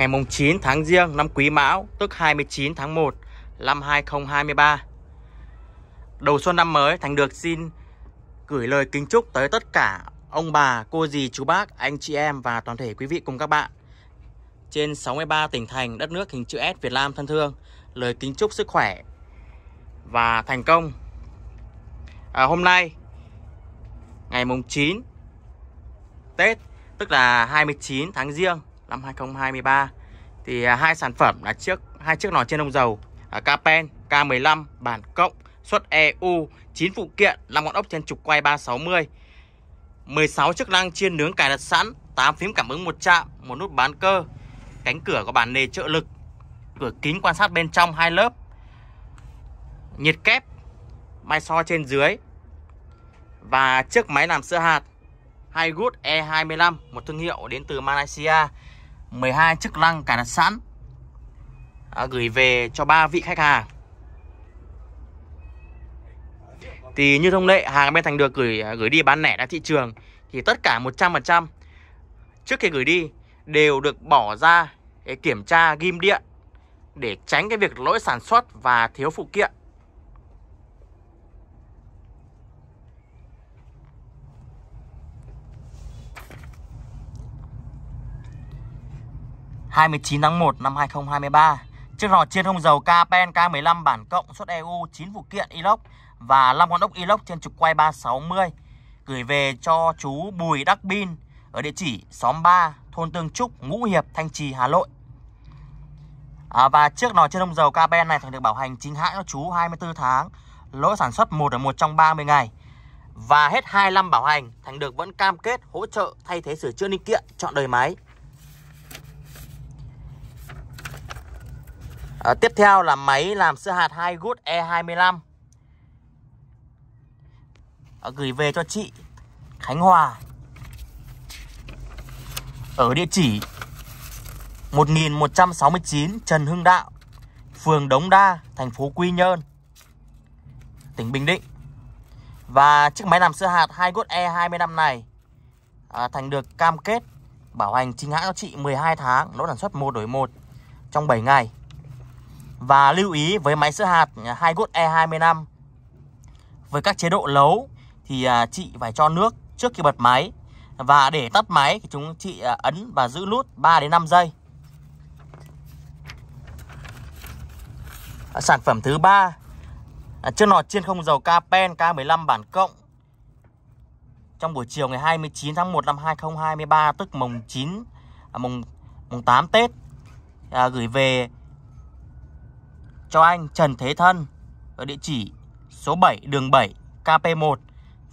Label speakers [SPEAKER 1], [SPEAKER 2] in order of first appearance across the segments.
[SPEAKER 1] ngày mùng 9 tháng Giêng năm Quý Mão, tức 29 tháng 1 năm 2023. Đầu xuân năm mới, Thành được xin gửi lời kính chúc tới tất cả ông bà, cô dì, chú bác, anh chị em và toàn thể quý vị cùng các bạn trên 63 tỉnh thành đất nước hình chữ S Việt Nam thân thương. Lời kính chúc sức khỏe và thành công. À, hôm nay ngày mùng 9 Tết tức là 29 tháng Giêng năm 2023 thì à, hai sản phẩm là chiếc hai chiếc nồi chiên đông dầu Capen à, K15 bản cộng xuất EU 9 phụ kiện 5 con ốc trên trục quay 360 16 chức năng chiên nướng cài đặt sẵn 8 phím cảm ứng một chạm một nút bán cơ cánh cửa có bản nề trợ lực cửa kính quan sát bên trong hai lớp nhiệt kép máy so trên dưới và chiếc máy làm sữa hạt Higut E25 một thương hiệu đến từ Malaysia 12 chức năng cài đặt sẵn à, Gửi về cho ba vị khách hàng Thì như thông lệ hàng bên Thành được gửi à, gửi đi bán lẻ ra thị trường Thì tất cả 100% trước khi gửi đi đều được bỏ ra để kiểm tra ghim điện Để tránh cái việc lỗi sản xuất và thiếu phụ kiện 29 tháng 1 năm 2023. Chiếc lò chiên không dầu Capen K15 bản cộng xuất EU 9 phụ kiện inox và 5 con ốc inox trên trục quay 360 gửi về cho chú Bùi Đắc Bin ở địa chỉ xóm 3, thôn Tương Trúc, Ngũ Hiệp, Thanh Trì, Hà Nội. À, và chiếc lò chiên không dầu Capen này thường được bảo hành chính hãng cho chú 24 tháng, lỗi sản xuất 1 ở 1 trong 30 ngày. Và hết 2 năm bảo hành, Thành được vẫn cam kết hỗ trợ thay thế sửa chữa linh kiện, chọn đời máy. à, Tiếp theo là máy làm sữa hạt 2 Good E25 à, Gửi về cho chị Khánh Hòa Ở địa chỉ 1169 Trần Hưng Đạo Phường Đống Đa, thành phố Quy Nhơn Tỉnh Bình Định Và chiếc máy làm sữa hạt 2 Good E25 này à, Thành được cam kết bảo hành chính hãng cho chị 12 tháng, lỗ sản xuất 1 đổi 1 trong 7 ngày. Và lưu ý với máy sữa hạt 2 à, gốt E25 Với các chế độ lấu thì à, chị phải cho nước trước khi bật máy Và để tắt máy thì chúng chị à, ấn và giữ nút 3 đến 5 giây Sản phẩm thứ ba Chiếc nọt chiên không dầu Capen K15 bản cộng Trong buổi chiều ngày 29 tháng 1 năm 2023 Tức mùng 9 Mùng, mùng 8 Tết à, Gửi về cho anh Trần Thế Thân ở địa chỉ số 7 đường 7 KP1,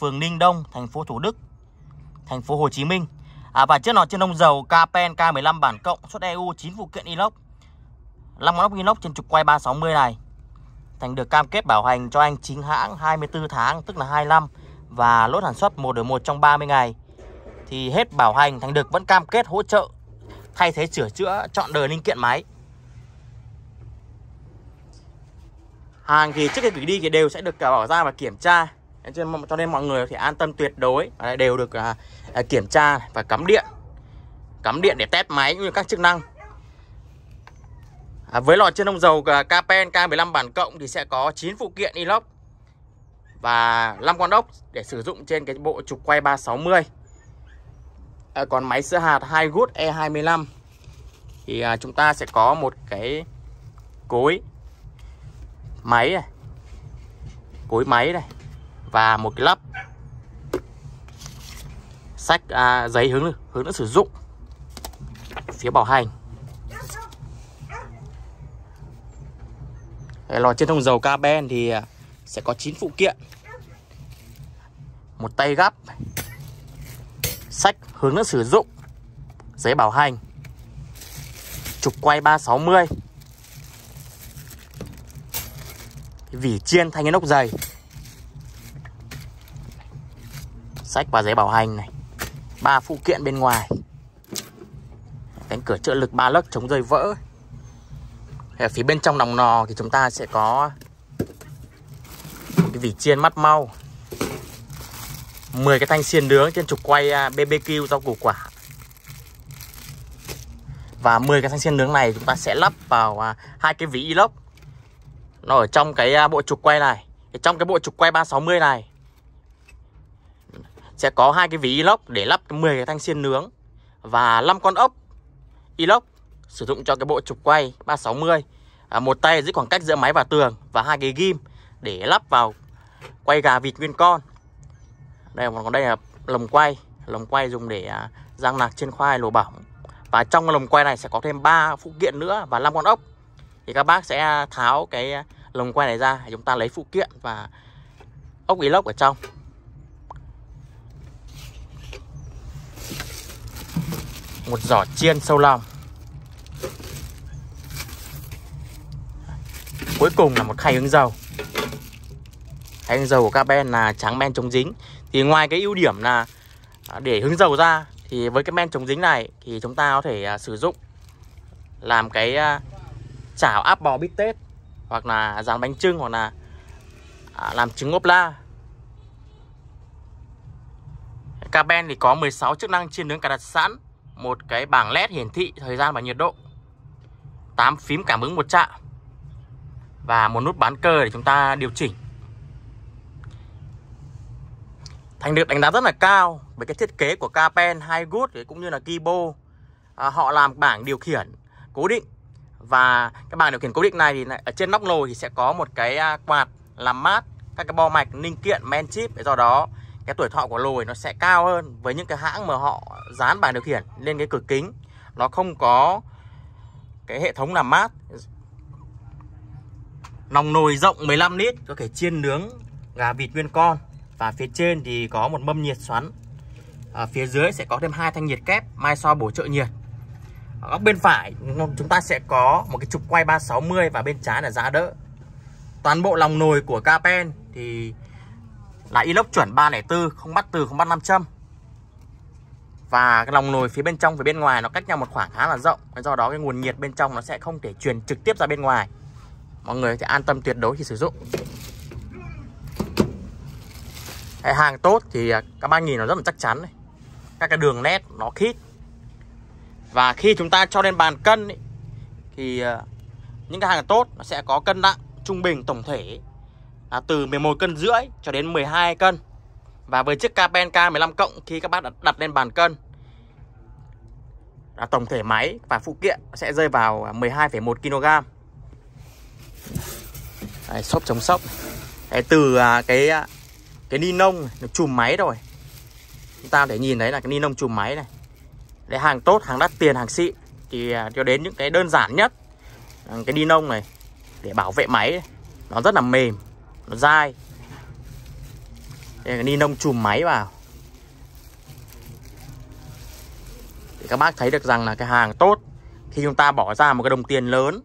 [SPEAKER 1] phường Ninh Đông, thành phố Thủ Đức, thành phố Hồ Chí Minh. À, và chiếc nọ trên nông dầu KPN K15 bản cộng xuất EU 9 phụ kiện inox. 5 ngón ốc inox trên trục quay 360 này. Thành được cam kết bảo hành cho anh chính hãng 24 tháng tức là 25 và lốt sản xuất 1 đổi 1 trong 30 ngày. Thì hết bảo hành Thành được vẫn cam kết hỗ trợ thay thế sửa chữa chọn đời linh kiện máy. hàng thì trước khi gửi đi thì đều sẽ được à, bỏ ra và kiểm tra cho nên mọi người thì an tâm tuyệt đối đều được à, à, kiểm tra và cắm điện cắm điện để test máy cũng như các chức năng với lò chiên đông dầu Capen K15 bản cộng thì sẽ có 9 phụ kiện inox và 5 con ốc để sử dụng trên cái bộ trục quay 360 à, còn máy sữa hạt 2 gút E25 thì chúng ta sẽ có một cái cối máy này cối máy này và một cái lắp sách à, giấy hướng hướng dẫn sử dụng phía bảo hành lò trên thông dầu ca ben thì à, sẽ có 9 phụ kiện một tay gắp sách hướng dẫn sử dụng giấy bảo hành trục quay 360 vỉ chiên thanh cái nóc dày Sách và giấy bảo hành này ba phụ kiện bên ngoài Cánh cửa trợ lực ba lớp chống rơi vỡ Ở phía bên trong nòng nò thì chúng ta sẽ có Cái vỉ chiên mắt mau 10 cái thanh xiên nướng trên trục quay à, BBQ rau củ quả Và 10 cái thanh xiên nướng này chúng ta sẽ lắp vào à, hai cái vỉ inox nó ở à, trong cái bộ trục quay này Trong cái bộ trục quay 360 này Sẽ có hai cái ví inox để lắp 10 cái thanh xiên nướng Và 5 con ốc inox sử dụng cho cái bộ trục quay 360 à, Một tay giữ khoảng cách giữa máy và tường Và hai cái ghim để lắp vào quay gà vịt nguyên con Đây còn đây là lồng quay Lồng quay dùng để rang à, nạc trên khoai lùa bỏng Và trong cái lồng quay này sẽ có thêm 3 phụ kiện nữa và 5 con ốc thì các bác sẽ tháo cái lồng quay này ra chúng ta lấy phụ kiện và ốc lốc ở trong một giỏ chiên sâu lòng cuối cùng là một khay ứng dầu khay ứng dầu của các ben là trắng men chống dính thì ngoài cái ưu điểm là à, để hứng dầu ra thì với cái men chống dính này thì chúng ta có thể à, sử dụng làm cái à, chảo áp bò bít tết hoặc là dán bánh trưng hoặc là à, làm trứng ốp la Caben thì có 16 chức năng chiên nướng cài đặt sẵn một cái bảng led hiển thị thời gian và nhiệt độ 8 phím cảm ứng một chạm và một nút bán cơ để chúng ta điều chỉnh Thành được đánh giá rất là cao với cái thiết kế của Capen, Higut cũng như là Kibo à, họ làm bảng điều khiển cố định và cái bảng điều khiển cố định này thì ở trên nóc nồi thì sẽ có một cái à, quạt làm mát các cái bo mạch linh kiện men chip do đó cái tuổi thọ của lồi nó sẽ cao hơn với những cái hãng mà họ dán bảng điều khiển lên cái cửa kính nó không có cái hệ thống làm mát nòng nồi rộng 15 lít có thể chiên nướng gà vịt nguyên con và phía trên thì có một mâm nhiệt xoắn ở phía dưới sẽ có thêm hai thanh nhiệt kép mai so bổ trợ nhiệt ở góc bên phải chúng ta sẽ có một cái trục quay 360 và bên trái là giá đỡ toàn bộ lòng nồi của Capen thì là inox chuẩn 304 không bắt từ không bắt 500 và cái lòng nồi phía bên trong và bên ngoài nó cách nhau một khoảng khá là rộng do đó cái nguồn nhiệt bên trong nó sẽ không thể truyền trực tiếp ra bên ngoài mọi người thì an tâm tuyệt đối khi sử dụng cái hàng tốt thì à, các ba nhìn nó rất là chắc chắn các cái đường nét nó khít và khi chúng ta cho lên bàn cân ý, Thì ờ, những cái hàng tốt nó sẽ có cân nặng trung bình tổng thể là từ 11 cân rưỡi cho đến 12 cân Và với chiếc Capen K15 cộng khi các bác đặt, đặt lên bàn cân là Tổng thể máy và phụ kiện sẽ rơi vào 12,1 kg Đấy, Xốp chống sốc Đấy, Từ à, cái à, cái ni lông chùm máy rồi Chúng ta có nhìn thấy là cái ni lông chùm máy này cái hàng tốt hàng đắt tiền hàng xịn thì à, cho đến những cái đơn giản nhất à, cái ni lông này để bảo vệ máy nó rất là mềm nó dai đây cái ni lông chùm máy vào thì các bác thấy được rằng là cái hàng tốt khi chúng ta bỏ ra một cái đồng tiền lớn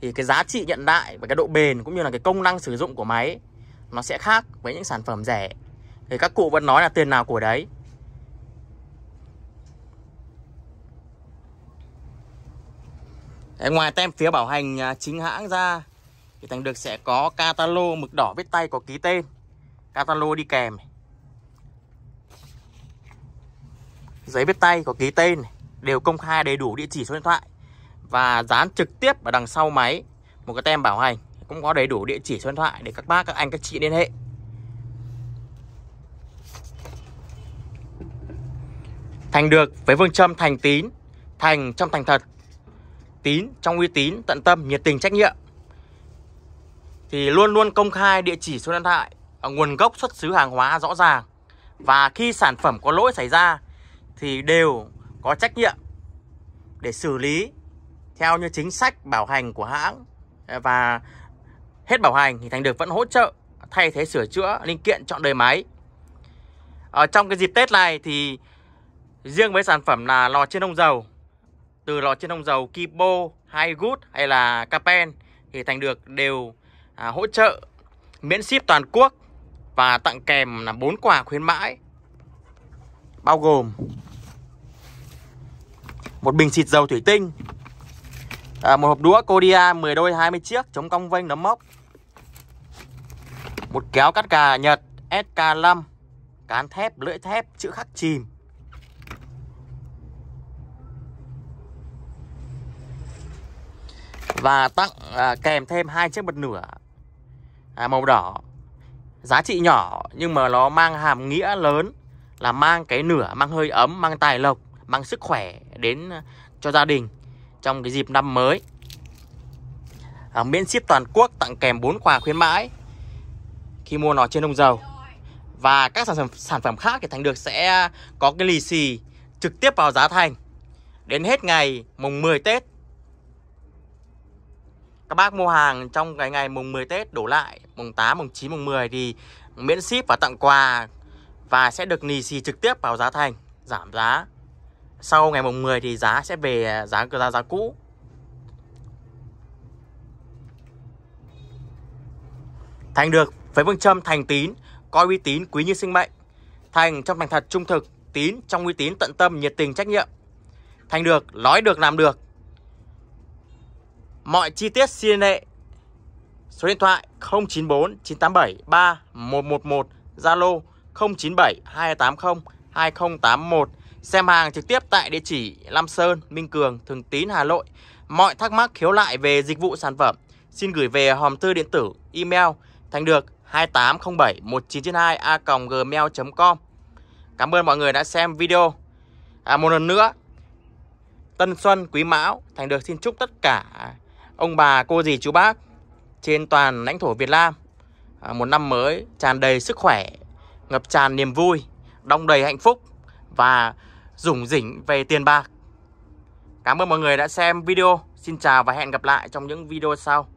[SPEAKER 1] thì cái giá trị nhận đại và cái độ bền cũng như là cái công năng sử dụng của máy nó sẽ khác với những sản phẩm rẻ thì các cụ vẫn nói là tiền nào của đấy Đấy, ngoài tem phía bảo hành à, chính hãng ra thì Thành được sẽ có catalog mực đỏ viết tay có ký tên. Catalog đi kèm. Giấy viết tay có ký tên đều công khai đầy đủ địa chỉ số điện thoại và dán trực tiếp ở đằng sau máy một cái tem bảo hành cũng có đầy đủ địa chỉ số điện thoại để các bác các anh các chị liên hệ. Thành được với phương châm thành tín, thành trong thành thật tín, trong uy tín, tận tâm, nhiệt tình trách nhiệm. Thì luôn luôn công khai địa chỉ số điện thoại, ờ, nguồn gốc xuất xứ hàng hóa rõ ràng. Và khi sản phẩm có lỗi xảy ra thì đều có trách nhiệm để xử lý theo như chính sách bảo hành của hãng ờ, và hết bảo hành thì Thành được vẫn hỗ trợ thay thế sửa chữa linh kiện chọn đời máy. Ở ờ, trong cái dịp Tết này thì riêng với sản phẩm là lò chiên không dầu từ lò chiên không dầu Kipo, Higut hay là Capen thì Thành được đều à, hỗ trợ miễn ship toàn quốc và tặng kèm là 4 quà khuyến mãi bao gồm một bình xịt dầu thủy tinh à, một hộp đũa Kodia 10 đôi 20 chiếc chống cong vênh nấm mốc một kéo cắt cà Nhật SK5 cán thép lưỡi thép chữ khắc chìm và tặng à, kèm thêm hai chiếc bật nửa à, màu đỏ giá trị nhỏ nhưng mà nó mang hàm nghĩa lớn là mang cái nửa mang hơi ấm mang tài lộc mang sức khỏe đến cho gia đình trong cái dịp năm mới à, miễn ship toàn quốc tặng kèm 4 quà khuyến mãi khi mua nó trên đông dầu và các sản phẩm sản phẩm khác thì Thành được sẽ có cái lì xì trực tiếp vào giá thành đến hết ngày mùng 10 Tết các bác mua hàng trong cái ngày mùng 10 Tết đổ lại mùng 8, mùng 9, mùng 10 thì miễn ship và tặng quà và sẽ được nì xì trực tiếp vào giá thành giảm giá sau ngày mùng 10 thì giá sẽ về giá giá giá cũ thành được với phương châm thành tín coi uy tín quý như sinh mệnh thành trong thành thật trung thực tín trong uy tín tận tâm nhiệt tình trách nhiệm thành được nói được làm được Mọi chi tiết liên hệ số điện thoại 094 987 3111 Zalo 097 280 2081 xem hàng trực tiếp tại địa chỉ Lam Sơn, Minh Cường, Thường Tín, Hà Nội. Mọi thắc mắc khiếu lại về dịch vụ sản phẩm xin gửi về hòm thư điện tử email thành được a gmail com Cảm ơn mọi người đã xem video. À, một lần nữa, Tân Xuân Quý Mão thành được xin chúc tất cả ông bà, cô dì, chú bác trên toàn lãnh thổ Việt Nam à, một năm mới tràn đầy sức khỏe, ngập tràn niềm vui, đong đầy hạnh phúc và rủng rỉnh về tiền bạc. Cảm ơn mọi người đã xem video. Xin chào và hẹn gặp lại trong những video sau.